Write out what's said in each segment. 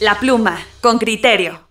La pluma, con criterio.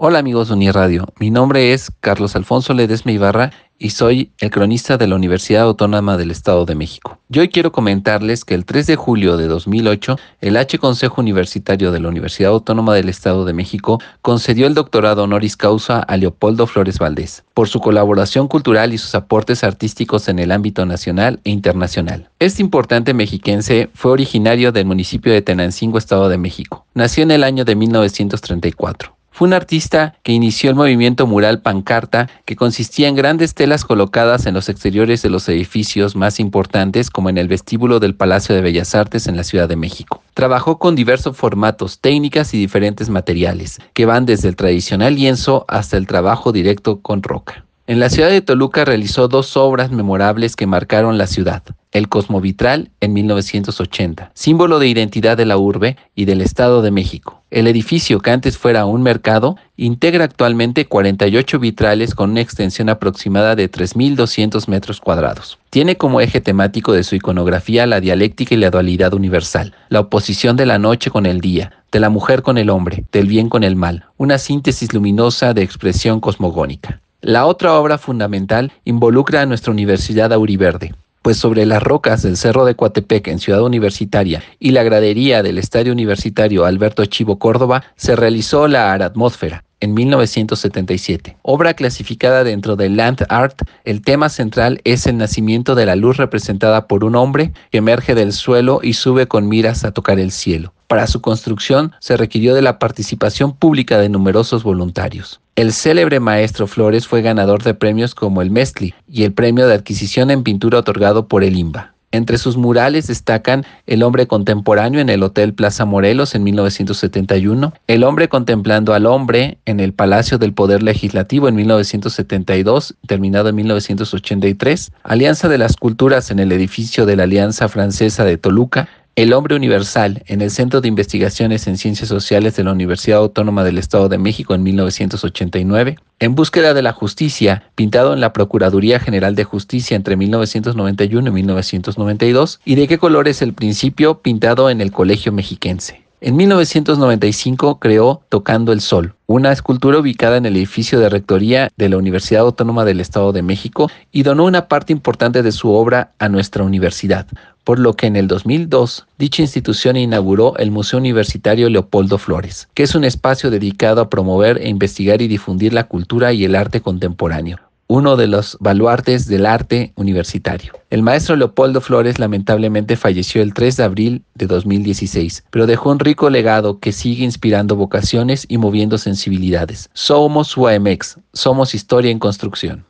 Hola amigos de Uniradio, mi nombre es Carlos Alfonso Ledesma Ibarra y soy el cronista de la Universidad Autónoma del Estado de México. Yo hoy quiero comentarles que el 3 de julio de 2008, el H Consejo Universitario de la Universidad Autónoma del Estado de México concedió el doctorado honoris causa a Leopoldo Flores Valdés por su colaboración cultural y sus aportes artísticos en el ámbito nacional e internacional. Este importante mexiquense fue originario del municipio de Tenancingo, Estado de México. Nació en el año de 1934. Fue un artista que inició el movimiento mural pancarta, que consistía en grandes telas colocadas en los exteriores de los edificios más importantes, como en el vestíbulo del Palacio de Bellas Artes en la Ciudad de México. Trabajó con diversos formatos, técnicas y diferentes materiales, que van desde el tradicional lienzo hasta el trabajo directo con roca. En la ciudad de Toluca realizó dos obras memorables que marcaron la ciudad el Cosmovitral en 1980, símbolo de identidad de la urbe y del Estado de México. El edificio, que antes fuera un mercado, integra actualmente 48 vitrales con una extensión aproximada de 3.200 metros cuadrados. Tiene como eje temático de su iconografía la dialéctica y la dualidad universal, la oposición de la noche con el día, de la mujer con el hombre, del bien con el mal, una síntesis luminosa de expresión cosmogónica. La otra obra fundamental involucra a nuestra Universidad Auriverde, pues sobre las rocas del Cerro de Coatepec en Ciudad Universitaria y la gradería del Estadio Universitario Alberto Chivo Córdoba se realizó la aratmósfera en 1977. Obra clasificada dentro del Land Art, el tema central es el nacimiento de la luz representada por un hombre que emerge del suelo y sube con miras a tocar el cielo. Para su construcción se requirió de la participación pública de numerosos voluntarios. El célebre maestro Flores fue ganador de premios como el Mestli y el premio de adquisición en pintura otorgado por el IMBA. Entre sus murales destacan El hombre contemporáneo en el Hotel Plaza Morelos en 1971, El hombre contemplando al hombre en el Palacio del Poder Legislativo en 1972, terminado en 1983, Alianza de las Culturas en el edificio de la Alianza Francesa de Toluca, el Hombre Universal, en el Centro de Investigaciones en Ciencias Sociales de la Universidad Autónoma del Estado de México en 1989, En Búsqueda de la Justicia, pintado en la Procuraduría General de Justicia entre 1991 y 1992, y De qué color es el principio, pintado en el Colegio Mexiquense. En 1995 creó Tocando el Sol, una escultura ubicada en el edificio de rectoría de la Universidad Autónoma del Estado de México y donó una parte importante de su obra a nuestra universidad por lo que en el 2002 dicha institución inauguró el Museo Universitario Leopoldo Flores, que es un espacio dedicado a promover e investigar y difundir la cultura y el arte contemporáneo uno de los baluartes del arte universitario. El maestro Leopoldo Flores lamentablemente falleció el 3 de abril de 2016, pero dejó un rico legado que sigue inspirando vocaciones y moviendo sensibilidades. Somos UAMX, somos historia en construcción.